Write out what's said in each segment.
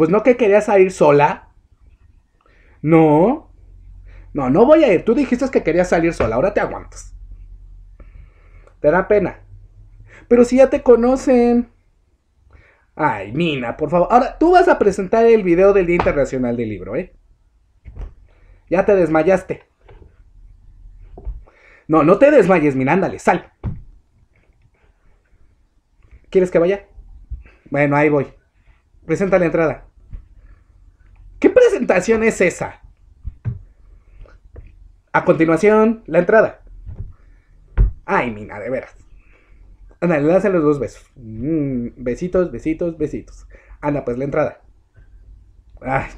Pues no que querías salir sola. No. No, no voy a ir. Tú dijiste que querías salir sola, ahora te aguantas. Te da pena. Pero si ya te conocen. Ay, Mina, por favor. Ahora, tú vas a presentar el video del Día Internacional del Libro, ¿eh? Ya te desmayaste. No, no te desmayes, Mina, ándale, sal. ¿Quieres que vaya? Bueno, ahí voy. Presenta la entrada es esa. A continuación, la entrada. Ay, mina, de veras. Ana, le das los dos besos. Mm, besitos, besitos, besitos. Ana, pues la entrada. Ay,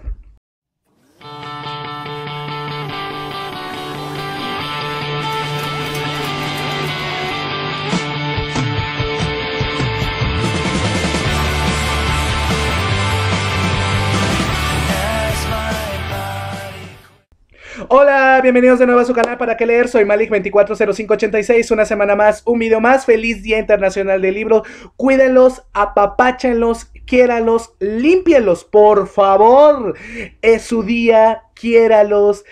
Hola, bienvenidos de nuevo a su canal para qué leer, soy Malik240586, una semana más, un video más, feliz Día Internacional del Libro, cuídenlos, apapáchenlos, quiéralos, límpienlos, por favor, es su día, quiéralos,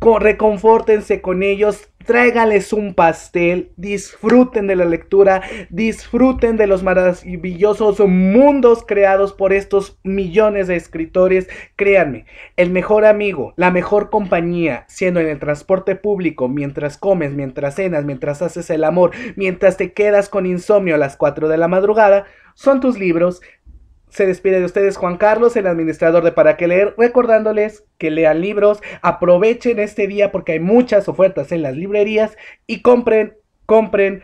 reconfórtense con ellos, tráigales un pastel, disfruten de la lectura, disfruten de los maravillosos mundos creados por estos millones de escritores. Créanme, el mejor amigo, la mejor compañía, siendo en el transporte público, mientras comes, mientras cenas, mientras haces el amor, mientras te quedas con insomnio a las 4 de la madrugada, son tus libros, se despide de ustedes Juan Carlos, el administrador de Para qué leer, recordándoles que lean libros, aprovechen este día porque hay muchas ofertas en las librerías y compren, compren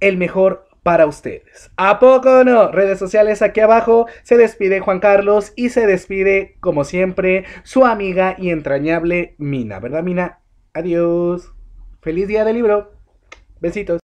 el mejor para ustedes. ¿A poco no? Redes sociales aquí abajo. Se despide Juan Carlos y se despide, como siempre, su amiga y entrañable Mina, ¿verdad Mina? Adiós. Feliz día del libro. Besitos.